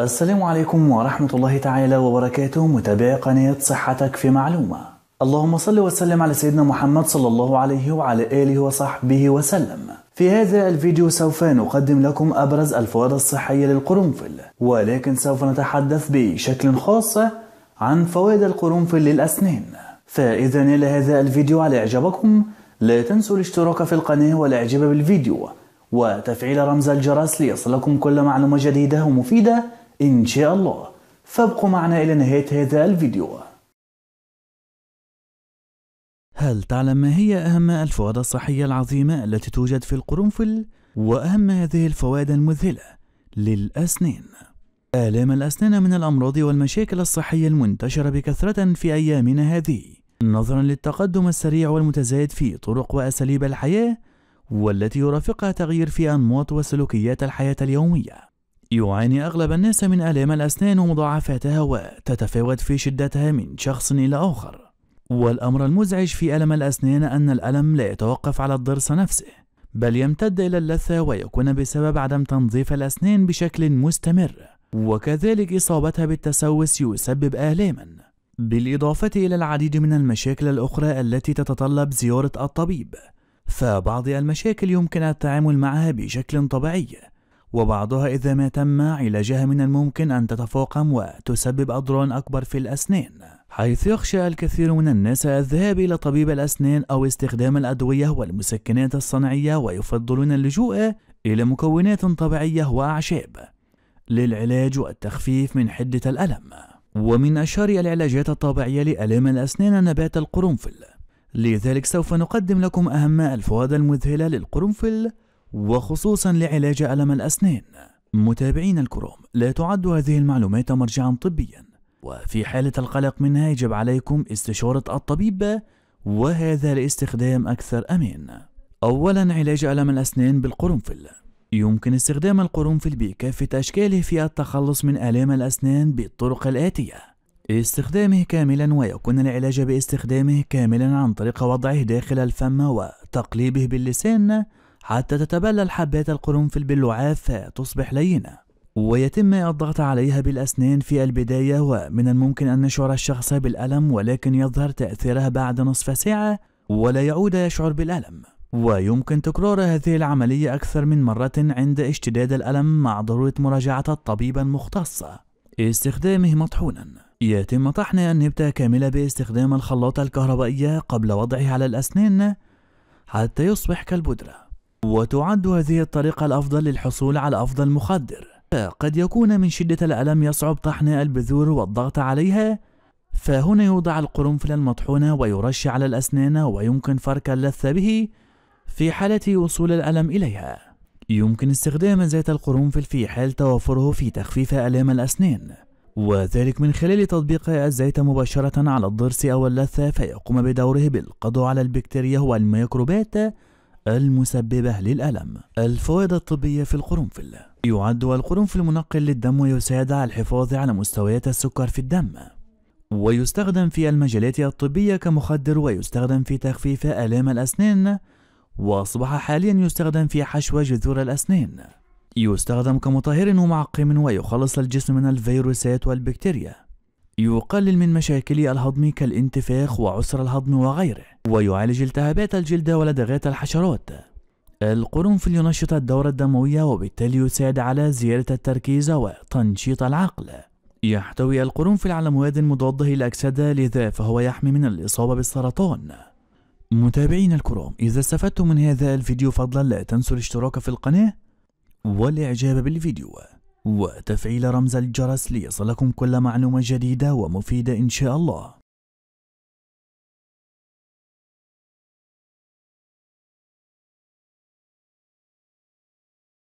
السلام عليكم ورحمة الله تعالى وبركاته متابعي قناة صحتك في معلومة اللهم صل وسلم على سيدنا محمد صلى الله عليه وعلى آله وصحبه وسلم في هذا الفيديو سوف نقدم لكم أبرز الفوائد الصحية للقرنفل ولكن سوف نتحدث بشكل خاص عن فوائد القرنفل للأسنان فإذا نال هذا الفيديو على إعجابكم لا تنسوا الاشتراك في القناة والإعجاب بالفيديو وتفعيل رمز الجرس ليصلكم كل معلومة جديدة ومفيدة إن شاء الله فابقوا معنا إلى نهاية هذا الفيديو هل تعلم ما هي أهم الفوائد الصحية العظيمة التي توجد في القرنفل؟ وأهم هذه الفوائد المذهلة للأسنان آلام الأسنان من الأمراض والمشاكل الصحية المنتشرة بكثرة في أيامنا هذه نظرا للتقدم السريع والمتزايد في طرق وأساليب الحياة والتي يرافقها تغيير في أنماط وسلوكيات الحياة اليومية يعاني أغلب الناس من آلام الأسنان ومضاعفاتها وتتفاوت في شدتها من شخص إلى آخر والأمر المزعج في ألم الأسنان أن الألم لا يتوقف على الضرس نفسه بل يمتد إلى اللثة ويكون بسبب عدم تنظيف الأسنان بشكل مستمر وكذلك إصابتها بالتسوس يسبب آلاما بالإضافة إلى العديد من المشاكل الأخرى التي تتطلب زيارة الطبيب فبعض المشاكل يمكن التعامل معها بشكل طبيعي وبعضها إذا ما تم علاجها من الممكن أن تتفاقم وتسبب أضرار أكبر في الأسنان حيث يخشى الكثير من الناس الذهاب إلى طبيب الأسنان أو استخدام الأدوية والمسكنات الصناعية ويفضلون اللجوء إلى مكونات طبيعية وأعشاب للعلاج والتخفيف من حدة الألم ومن أشهر العلاجات الطبيعية لألام الأسنان نبات القرنفل لذلك سوف نقدم لكم أهم الفوائد المذهلة للقرنفل وخصوصا لعلاج ألم الأسنان متابعين الكروم لا تعد هذه المعلومات مرجعا طبيا وفي حالة القلق منها يجب عليكم استشارة الطبيب وهذا لاستخدام أكثر أمان أولا علاج ألم الأسنان بالقرنفل يمكن استخدام القرنفل بكافة أشكاله في التخلص من آلام الأسنان بالطرق الآتية استخدامه كاملا ويكون العلاج باستخدامه كاملا عن طريق وضعه داخل الفم وتقليبه باللسان حتى تتبلل حبات القرنفل باللعاف فتصبح لينة ويتم الضغط عليها بالأسنان في البداية ومن الممكن أن يشعر الشخص بالألم ولكن يظهر تأثيرها بعد نصف ساعة ولا يعود يشعر بالألم ويمكن تكرار هذه العملية أكثر من مرة عند اشتداد الألم مع ضرورة مراجعة الطبيب المختص استخدامه مطحونا يتم طحن النبتة كاملة باستخدام الخلاط الكهربائية قبل وضعه على الأسنان حتى يصبح كالبودرة وتعد هذه الطريقة الأفضل للحصول على أفضل مخدر قد يكون من شدة الألم يصعب طحن البذور والضغط عليها فهنا يوضع القرنفل المطحونة ويرش على الأسنان ويمكن فرك اللثة به في حالة وصول الألم إليها يمكن استخدام زيت القرنفل في حال توفره في تخفيف آلام الأسنان وذلك من خلال تطبيق الزيت مباشرة على الضرس أو اللثة فيقوم بدوره بالقضاء على البكتيريا والميكروبات المسببة للألم الفوائد الطبية في القرنفل يعد القرنفل منقل للدم ويساعد على الحفاظ على مستويات السكر في الدم ويستخدم في المجالات الطبية كمخدر ويستخدم في تخفيف آلام الأسنان وأصبح حاليا يستخدم في حشو جذور الأسنان يستخدم كمطهر ومعقم ويخلص الجسم من الفيروسات والبكتيريا يقلل من مشاكل الهضم كالانتفاخ وعسر الهضم وغيره ويعالج التهابات الجلد ولدغات الحشرات القرنفل ينشط الدورة الدموية وبالتالي يساعد على زيادة التركيز وتنشيط العقل يحتوي القرنفل على مواد مضادة للأكسدة لذا فهو يحمي من الإصابة بالسرطان متابعين الكرام إذا استفدتم من هذا الفيديو فضلا لا تنسوا الاشتراك في القناة والإعجاب بالفيديو وتفعيل رمز الجرس ليصلكم كل معلومة جديدة ومفيدة إن شاء الله